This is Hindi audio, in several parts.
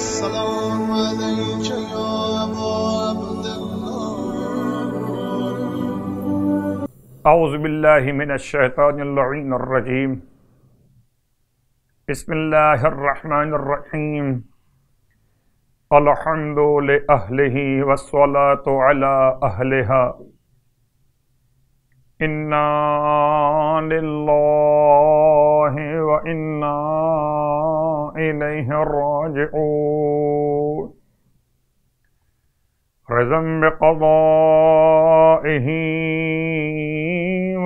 السلام عليك يا أبا عبد الله أعوذ بالله من الشيطان اللعين الرجيم بسم الله الرحمن الرحيم الحمد لأهله والصلاة على أهلها إنا لله وإنا إليه الراجعون رضا بقضائه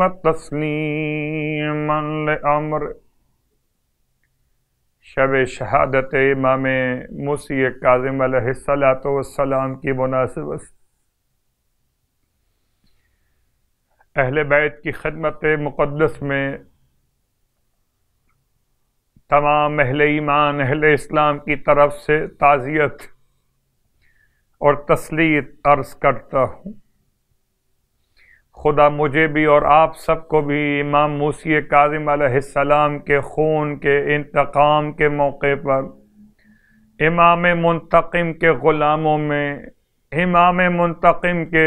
وتسلیما لامر शब शहादत इमाम मूसी काजिम सलाम की मुनासिबत अहल बैत की खदमत मुक़दस में तमाम अहल ईमान अहल इस्लाम की तरफ से ताज़ियत और तसलीत अर्ज़ करता हूँ खुदा मुझे भी और आप सबको भी इमाम मूसी काजिम के खून के इंतकाम के मौके पर इमाम मुंतकम के ग़ुलामों में इमाम मुंतकम के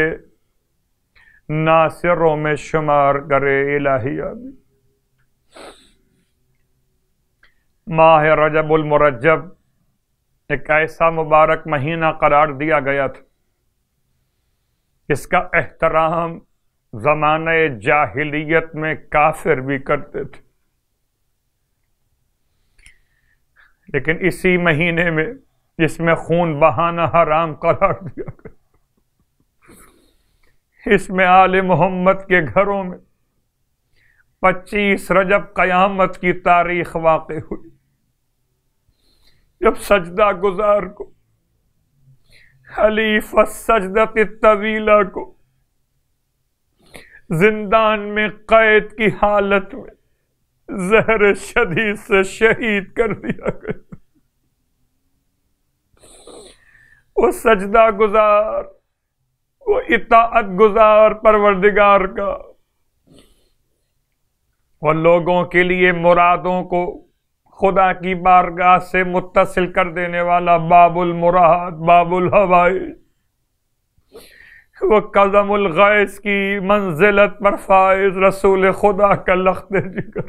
नासिरों में शुमार करे इलाही अभी माह रजबुलमरजब एक ऐसा मुबारक महीना करार दिया गया था इसका एहतराम ज़मान जाहिलियत में काफिर भी करते थे लेकिन इसी महीने में जिसमें खून बहाना हराम करार दिया गया इसमें आल मोहम्मद के घरों में पच्चीस रजब क़यामत की तारीख वाक़ हुई जब सजदा गुजार को खलीफा सजदत तवीला को जिंदान में कैद की हालत में जहर शदी से शहीद कर दिया गया वो सजदा गुजार वो इताअत गुजार परवरदिगार का और लोगों के लिए मुरादों को खुदा की बारगाह से मुतसिल कर देने वाला बाबुल मुराद बाबुल हवाई वो कदमुल गैस की मंजिलत पर फायज रसूल खुदा का लख्त जिक्र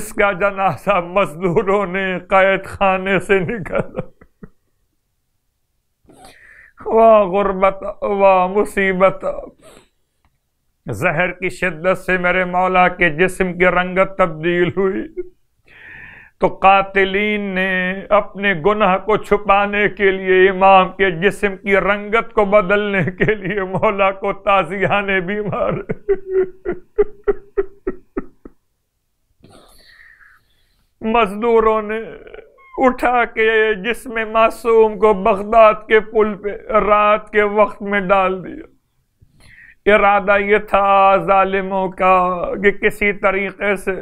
इसका जनासा मजदूरों ने कैद खाने से निकाला वाह गुरबत वाह मुसीबत जहर की शिद्दत से मेरे मौला के जिस्म की रंगत तब्दील हुई तो कातिलीन ने अपने गुनाह को छुपाने के लिए इमाम के जिस्म की रंगत को बदलने के लिए मौला को ताजियाने भी मारे मजदूरों ने उठा के जिसमें मासूम को बगदाद के पुल पे रात के वक्त में डाल दिया इरादा ये था जालिमों का कि किसी तरीके से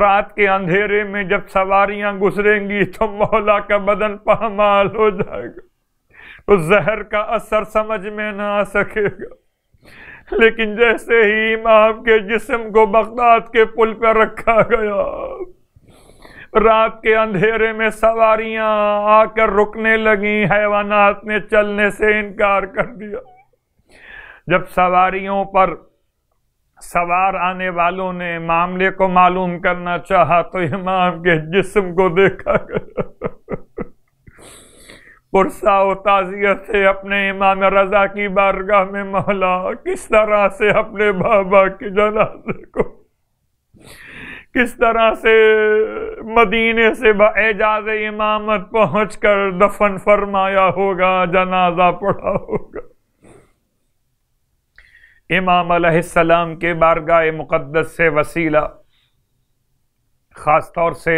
रात के अंधेरे में जब सवारियां गुजरेंगी तो मौला का बदन पामाल हो जाएगा तो जहर का असर समझ में ना आ सकेगा लेकिन जैसे ही इमाम के जिस्म को बगदाद के पुल पर रखा गया रात के अंधेरे में सवारियां आकर रुकने लगी हैवानात ने चलने से इनकार कर दिया जब सवारियों पर सवार आने वालों ने मामले को मालूम करना चाहा तो इमाम के जिस्म को देखा पुरसा ताजियत से अपने इमाम रजा की बारगाह में मोहला किस तरह से अपने बाबा के जनाजे को किस तरह से मदीने से एजाज इमामत पहुंचकर दफन फरमाया होगा जनाजा पढ़ा होगा इमाम अलैहिस्सलाम के बारगाह मुक़द्दस से वसीला ख़ास तौर से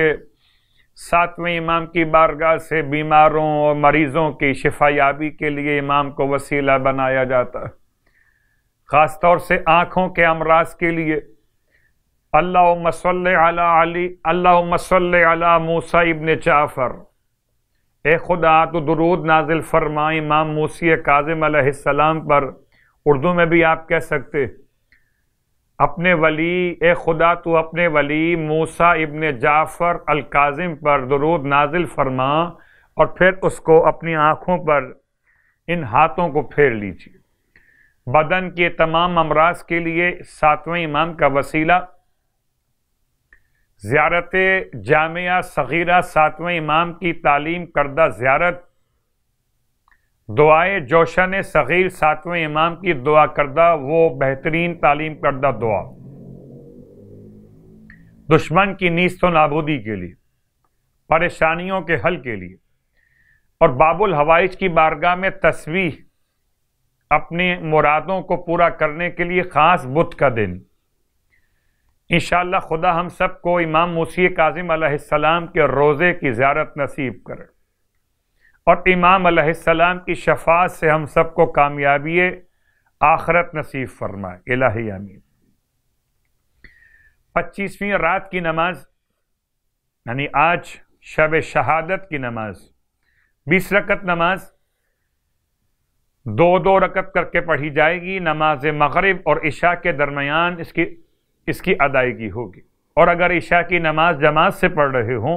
सातवें इमाम की बारगाह से बीमारों और मरीज़ों की शिफायाबी के लिए इमाम को वसीला बनाया जाता है ख़ास तौर से आँखों के अमराज के लिए अल्लाह मसल अली अला मूसा इबन जाफ़र ए खुदा तो दरूद नाजिल फरमा इमाम मूसी काजम पर उर्दू में भी आप कह सकते अपने वली ए खुदा तो अपने वली मूसा इबन जाफ़र अलकाजिम पर दरूद नाजिल फरमा और फिर उसको अपनी आँखों पर इन हाथों को फेर लीजिए बदन के तमाम अमराज के लिए सातवें इमाम का वसीला ज़्यारत जामिया सगीरा सातवें इमाम की तालीम करदा ज़्यारत दुआए जोशन सग़ीर सातवें इमाम की दुआ करदा वो बेहतरीन तालीम करदा दुआ दुश्मन की नीस्त तो नाबूदी के लिए परेशानियों के हल के लिए और बाबुल हवाइज की बारगाह में तस्वीर अपने मुरादों को पूरा करने के लिए ख़ास बुत का दिन इन खुदा हम सब को इमाम मूसी काजिम के रोज़े की ज्यारत नसीब करें और इमाम सलाम की शफात से हम सबको कामयाबी आखरत नसीब फरमाए इलाही आमीन पच्चीसवीं रात की नमाज यानी आज शब शहादत की नमाज बीस रकत नमाज दो दो रकत करके पढ़ी जाएगी नमाज मगरब और इशा के दरमियान इसकी इसकी अदायगी होगी और अगर इशा की नमाज जमात से पढ़ रहे हों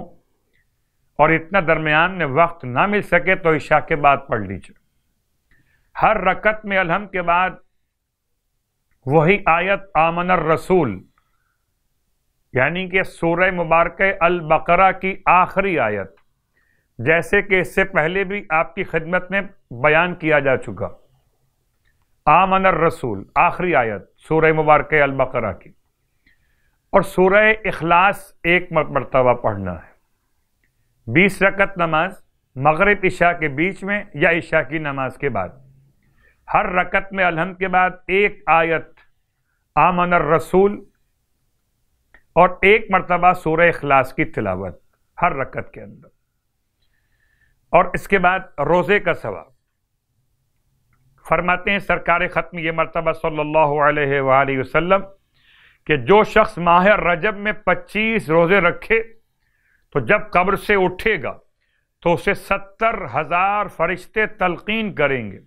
और इतना दरमियान में वक्त ना मिल सके तो ईशा के बाद पढ़ लीजिए हर रकत में अलहम के बाद वही आयत आमनर रसूल यानी कि सूर्य मुबारक अल बकरा की आखिरी आयत जैसे कि इससे पहले भी आपकी खिदमत में बयान किया जा चुका आमनर रसूल आखिरी आयत सूरह मुबारक अल बकरा की और सूरह इखलास एक मरतबा पढ़ना है बीस रकत नमाज मगरब इशा के बीच में या इशा की नमाज के बाद हर रकत में अलहम के बाद एक आयत आमन रसूल और एक मरतबा सूर अखलास की तिलावत हर रकत के अंदर और इसके बाद रोज़े का सवाब फरमाते हैं सरकार ख़त्म ये मरतबा सल्ला अलैहि कि जो शख्स माहिर रजब में 25 रोज़े रखे तो जब कब्र से उठेगा तो उसे सत्तर हजार फरिश्ते तलकीन करेंगे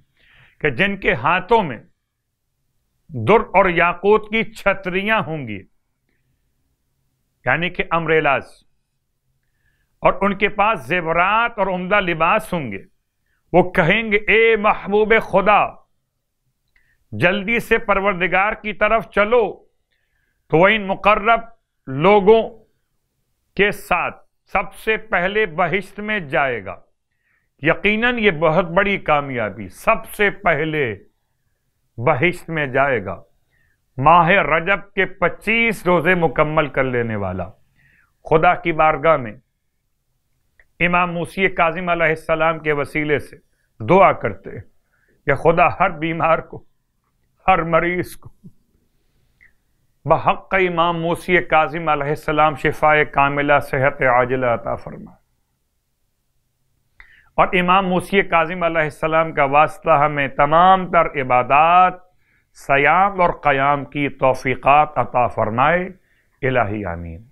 कि जिनके हाथों में दुर और याकूत की छतरियां होंगी यानी कि अमरेलाज और उनके पास जेवरात और उम्दा लिबास होंगे वो कहेंगे ए महबूब खुदा जल्दी से परवरदिगार की तरफ चलो तो वह इन मुकर्रब लोगों के साथ सबसे पहले बहिश्त में जाएगा यकीनन ये बहुत बड़ी कामयाबी सबसे पहले बहिश्त में जाएगा माह रजब के 25 रोज़े मुकम्मल कर लेने वाला खुदा की बारगाह में इमाम मूसी काजिम सलाम के वसीले से दुआ करते हैं कि खुदा हर बीमार को हर मरीज को बहक़ इमाम मूसी काजिम आसमाम शिफा कामिला सेहत आजिला अता फरमा और इमाम मूसी काजिम आसमाम का वास्ता हमें तमाम तर इबादत सयाम और क़याम की तोफ़ीक़ात अता फ़रमाए इलाही आमीन